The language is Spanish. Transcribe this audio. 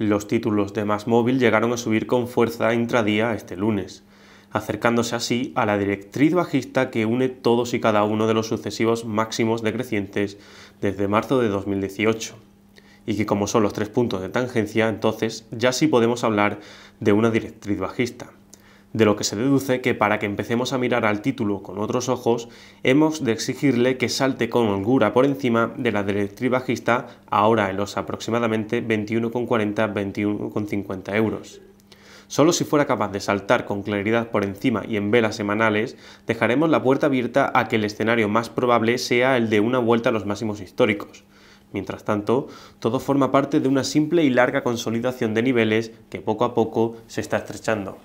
Los títulos de Más Móvil llegaron a subir con fuerza intradía este lunes, acercándose así a la directriz bajista que une todos y cada uno de los sucesivos máximos decrecientes desde marzo de 2018, y que como son los tres puntos de tangencia, entonces ya sí podemos hablar de una directriz bajista de lo que se deduce que para que empecemos a mirar al título con otros ojos, hemos de exigirle que salte con holgura por encima de la directriz bajista ahora en los aproximadamente 21,40-21,50 euros. Solo si fuera capaz de saltar con claridad por encima y en velas semanales, dejaremos la puerta abierta a que el escenario más probable sea el de una vuelta a los máximos históricos. Mientras tanto, todo forma parte de una simple y larga consolidación de niveles que poco a poco se está estrechando.